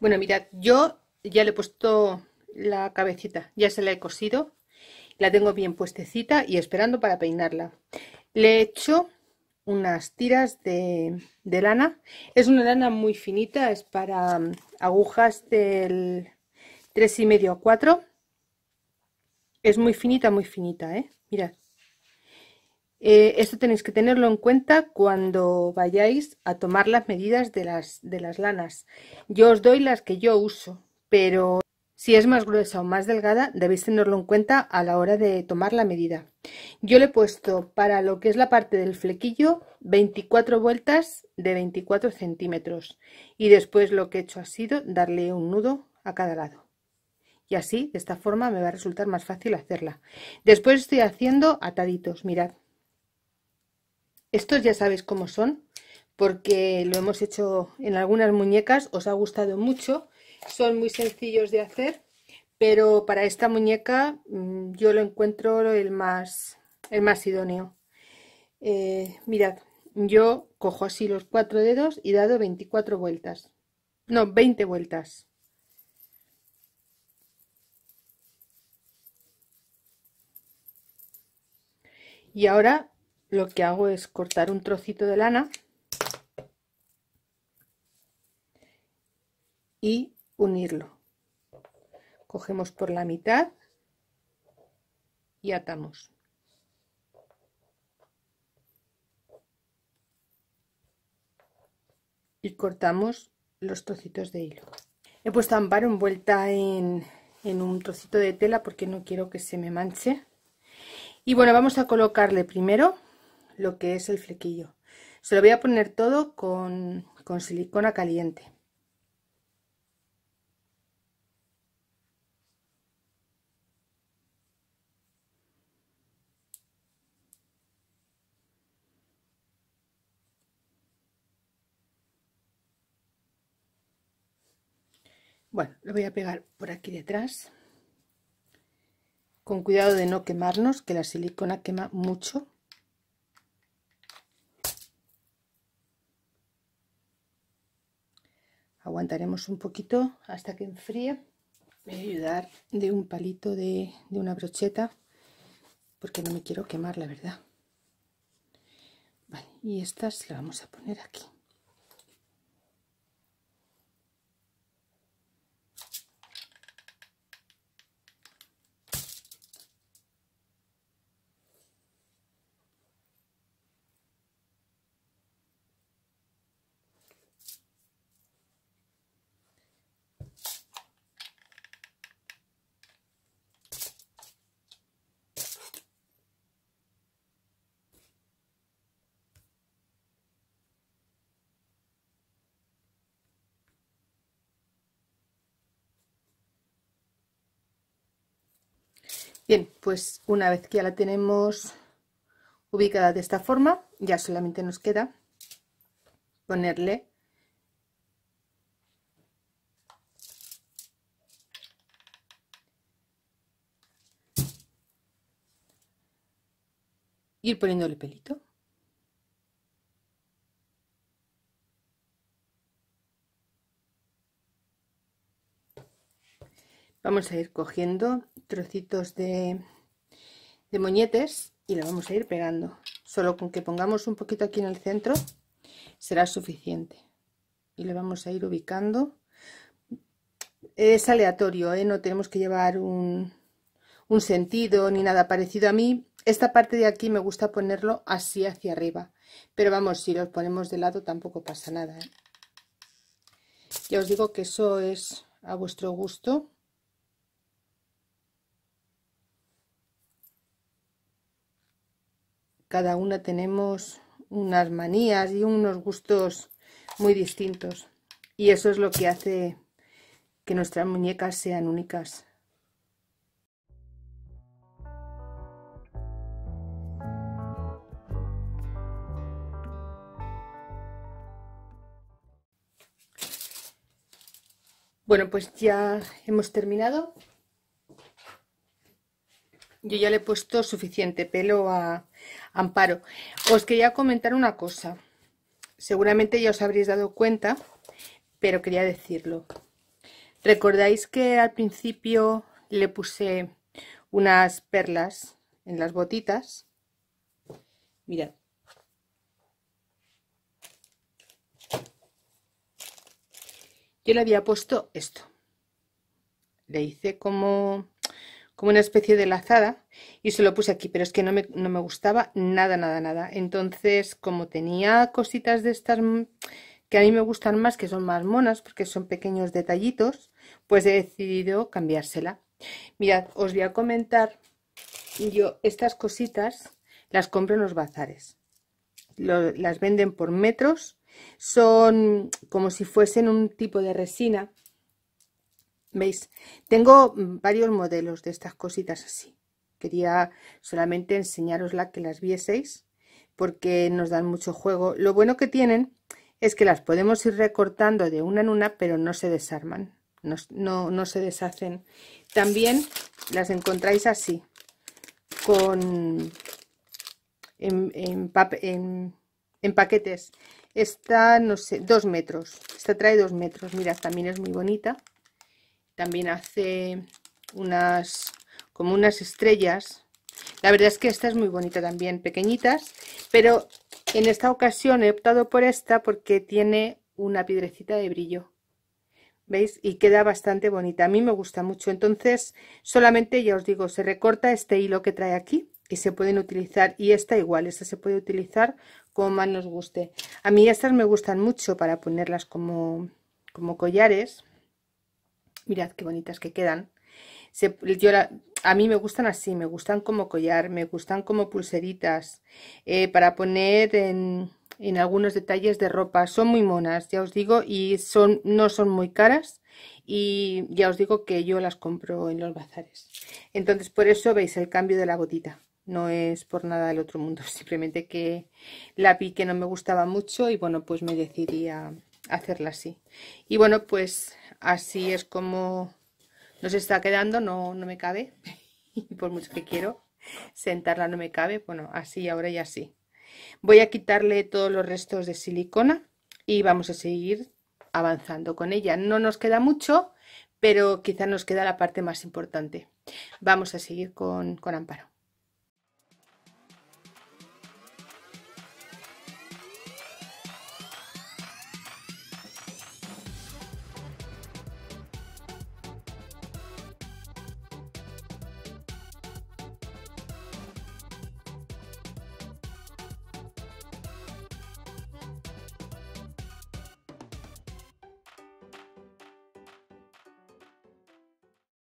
Bueno, mirad, yo ya le he puesto la cabecita, ya se la he cosido, la tengo bien puestecita y esperando para peinarla. Le he hecho unas tiras de, lana, es una lana muy finita, es para um, agujas del 3,5 a 4, es muy finita, muy finita, ¿eh? Mirad, eh, esto tenéis que tenerlo en cuenta cuando vayáis a tomar las medidas de las, de las lanas. Yo os doy las que yo uso, pero si es más gruesa o más delgada, debéis tenerlo en cuenta a la hora de tomar la medida. Yo le he puesto para lo que es la parte del flequillo 24 vueltas de 24 centímetros y después lo que he hecho ha sido darle un nudo a cada lado. Y así, de esta forma, me va a resultar más fácil hacerla. Después estoy haciendo ataditos, mirad. Estos ya sabéis cómo son, porque lo hemos hecho en algunas muñecas, os ha gustado mucho. Son muy sencillos de hacer, pero para esta muñeca mm, yo lo encuentro el más, el más idóneo. Eh, mirad, yo cojo así los cuatro dedos y dado 24 vueltas. No, 20 vueltas. Y ahora lo que hago es cortar un trocito de lana y unirlo. Cogemos por la mitad y atamos. Y cortamos los trocitos de hilo. He puesto amparo envuelta en, en un trocito de tela porque no quiero que se me manche. Y bueno, vamos a colocarle primero lo que es el flequillo. Se lo voy a poner todo con, con silicona caliente. Bueno, lo voy a pegar por aquí detrás. Con cuidado de no quemarnos, que la silicona quema mucho. aguantaremos un poquito hasta que enfríe voy a ayudar de un palito de, una brocheta porque no me quiero quemar la verdad y estas las vamos a poner aquí Bien, pues una vez que ya la tenemos ubicada de esta forma, ya solamente nos queda ponerle ir poniéndole pelito. Vamos a ir cogiendo trocitos de, moñetes y lo vamos a ir pegando. Solo con que pongamos un poquito aquí en el centro será suficiente. Y le vamos a ir ubicando. Es aleatorio, ¿eh? no tenemos que llevar un, sentido ni nada parecido a mí. Esta parte de aquí me gusta ponerlo así hacia arriba. Pero vamos, si los ponemos de lado tampoco pasa nada. ¿eh? Ya os digo que eso es a vuestro gusto. cada una tenemos unas manías y unos gustos muy distintos. Y eso es lo que hace que nuestras muñecas sean únicas. Bueno, pues ya hemos terminado. Yo ya le he puesto suficiente pelo a Amparo. Os quería comentar una cosa. Seguramente ya os habréis dado cuenta, pero quería decirlo. ¿Recordáis que al principio le puse unas perlas en las botitas? Mirad. Yo le había puesto esto. Le hice como como una especie de lazada y se lo puse aquí, pero es que no me, gustaba nada, nada, nada. Entonces, como tenía cositas de estas mm, que a mí me gustan más, que son más monas, porque son pequeños detallitos, pues he decidido cambiársela. Mirad, os voy a comentar, yo estas cositas las compro en los bazares. las venden por metros, son como si fuesen un tipo de resina ¿Veis? Tengo mm, varios modelos de estas cositas así. Quería solamente enseñaros la que las vieseis porque nos dan mucho juego. Lo bueno que tienen es que las podemos ir recortando de una en una, pero no se desarman, no, se deshacen. También las encontráis así, con en, paquetes. Esta, no sé, dos metros. Esta trae dos metros. Mirad, también es muy bonita también hace unas como unas estrellas la verdad es que esta es muy bonita también pequeñitas pero en esta ocasión he optado por esta porque tiene una piedrecita de brillo veis y queda bastante bonita a mí me gusta mucho entonces solamente ya os digo se recorta este hilo que trae aquí y se pueden utilizar y esta igual esta se puede utilizar como más nos guste a mí estas me gustan mucho para ponerlas como como collares Mirad qué bonitas que quedan. Se, a mí me gustan así, me gustan como collar, me gustan como pulseritas eh, para poner en, en, algunos detalles de ropa. Son muy monas, ya os digo, y son, no son muy caras. Y ya os digo que yo las compro en los bazares. Entonces por eso veis el cambio de la gotita. No es por nada del otro mundo, simplemente que la vi que no me gustaba mucho y bueno, pues me decidí a hacerla así. Y bueno, pues Así es como nos está quedando, no, no me cabe. Y por mucho que quiero sentarla no me cabe. Bueno, así ahora y así. Voy a quitarle todos los restos de silicona y vamos a seguir avanzando con ella. No nos queda mucho, pero quizá nos queda la parte más importante. Vamos a seguir con Amparo.